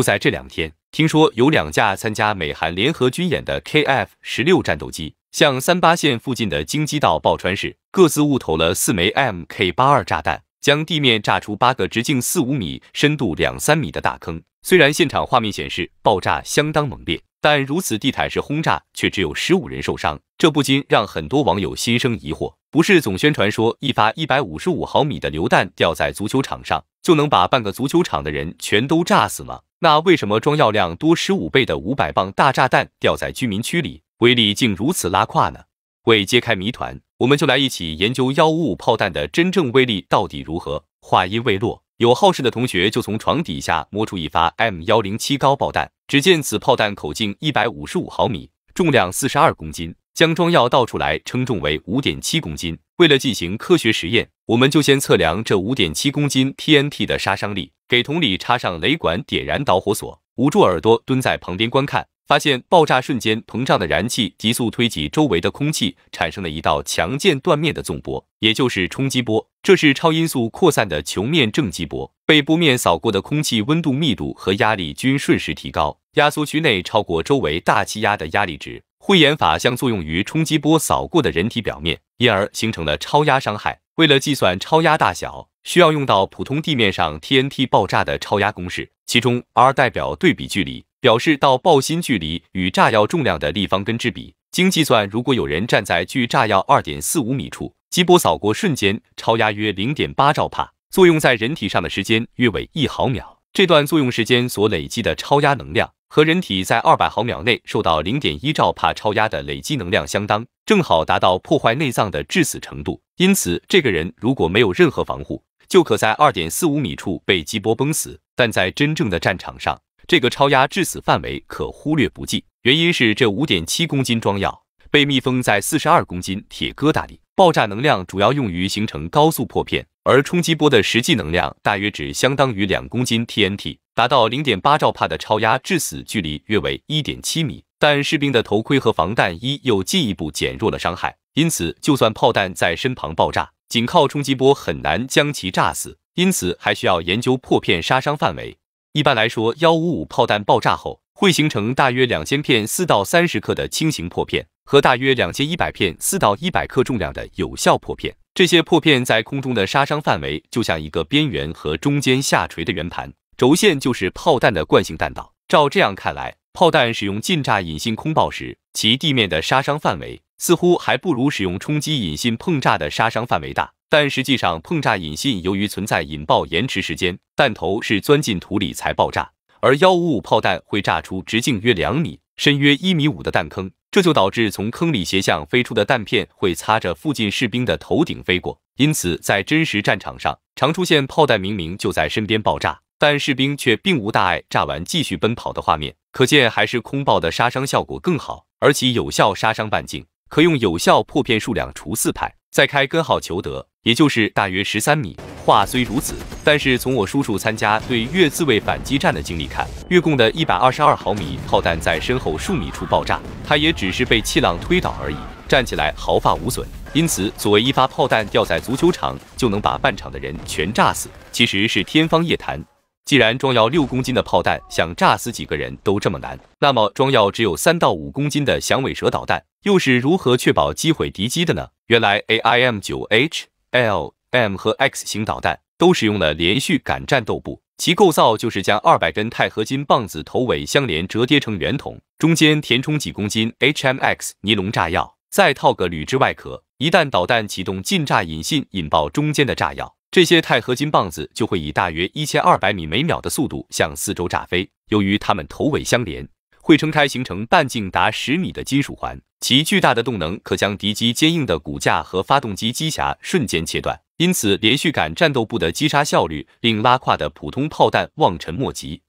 就在这两天，听说有两架参加美韩联合军演的 KF 十六战斗机，向三八线附近的京畿道抱川市各自误投了四枚 MK 八二炸弹，将地面炸出八个直径四五米、深度两三米的大坑。虽然现场画面显示爆炸相当猛烈，但如此地毯式轰炸却只有十五人受伤，这不禁让很多网友心生疑惑：不是总宣传说一发一百五十五毫米的榴弹掉在足球场上就能把半个足球场的人全都炸死吗？那为什么装药量多十五倍的五百磅大炸弹掉在居民区里，威力竟如此拉胯呢？为揭开谜团，我们就来一起研究幺五五炮弹的真正威力到底如何。话音未落，有好事的同学就从床底下摸出一发 M 幺零七高爆弹，只见此炮弹口径一百五十五毫米，重量四十二公斤，将装药倒出来称重为五点七公斤。为了进行科学实验，我们就先测量这五点七公斤 TNT 的杀伤力。给桶里插上雷管，点燃导火索，捂住耳朵蹲在旁边观看。发现爆炸瞬间膨胀的燃气急速推挤周围的空气，产生了一道强健断面的纵波，也就是冲击波。这是超音速扩散的球面正激波，被波面扫过的空气温度、密度和压力均瞬时提高，压缩区内超过周围大气压的压力值，汇演法相作用于冲击波扫过的人体表面，因而形成了超压伤害。为了计算超压大小，需要用到普通地面上 TNT 爆炸的超压公式，其中 r 代表对比距离，表示到爆心距离与炸药重量的立方根之比。经计算，如果有人站在距炸药二点四五米处，激波扫过瞬间，超压约零点八兆帕，作用在人体上的时间约为一毫秒，这段作用时间所累积的超压能量。和人体在二百毫秒内受到零点一兆帕超压的累积能量相当，正好达到破坏内脏的致死程度。因此，这个人如果没有任何防护，就可在二点四五米处被激波崩死。但在真正的战场上，这个超压致死范围可忽略不计。原因是这五点七公斤装药被密封在四十二公斤铁疙瘩里，爆炸能量主要用于形成高速破片，而冲击波的实际能量大约只相当于两公斤 TNT。达到零点八兆帕的超压致死距离约为一点七米，但士兵的头盔和防弹衣又进一步减弱了伤害，因此就算炮弹在身旁爆炸，仅靠冲击波很难将其炸死。因此还需要研究破片杀伤范围。一般来说，幺五五炮弹爆炸后会形成大约两千片四到三十克的轻型破片，和大约两千一百片四到一百克重量的有效破片。这些破片在空中的杀伤范围就像一个边缘和中间下垂的圆盘。轴线就是炮弹的惯性弹道。照这样看来，炮弹使用近炸引信空爆时，其地面的杀伤范围似乎还不如使用冲击引信碰炸的杀伤范围大。但实际上，碰炸引信由于存在引爆延迟时间，弹头是钻进土里才爆炸，而幺五五炮弹会炸出直径约两米、深约一米五的弹坑，这就导致从坑里斜向飞出的弹片会擦着附近士兵的头顶飞过。因此，在真实战场上，常出现炮弹明明就在身边爆炸。但士兵却并无大碍，炸完继续奔跑的画面，可见还是空爆的杀伤效果更好。而其有效杀伤半径，可用有效破片数量除四派，再开根号求得，也就是大约十三米。话虽如此，但是从我叔叔参加对越自卫反击战的经历看，越共的一百二十二毫米炮弹在身后数米处爆炸，他也只是被气浪推倒而已，站起来毫发无损。因此，所谓一发炮弹掉在足球场就能把半场的人全炸死，其实是天方夜谭。既然装药六公斤的炮弹想炸死几个人都这么难，那么装药只有三到五公斤的响尾蛇导弹又是如何确保击毁敌机的呢？原来 AIM 9H、L、M 和 X 型导弹都使用了连续感战斗部，其构造就是将二百根钛合金棒子头尾相连折叠成圆筒，中间填充几公斤 HMX 尼龙炸药，再套个铝制外壳。一旦导弹启动近炸引信，引爆中间的炸药。这些钛合金棒子就会以大约一千二百米每秒的速度向四周炸飞。由于它们头尾相连，会撑开形成半径达十米的金属环，其巨大的动能可将敌机坚硬的骨架和发动机机匣瞬间切断。因此，连续感战斗部的击杀效率令拉胯的普通炮弹望尘莫及。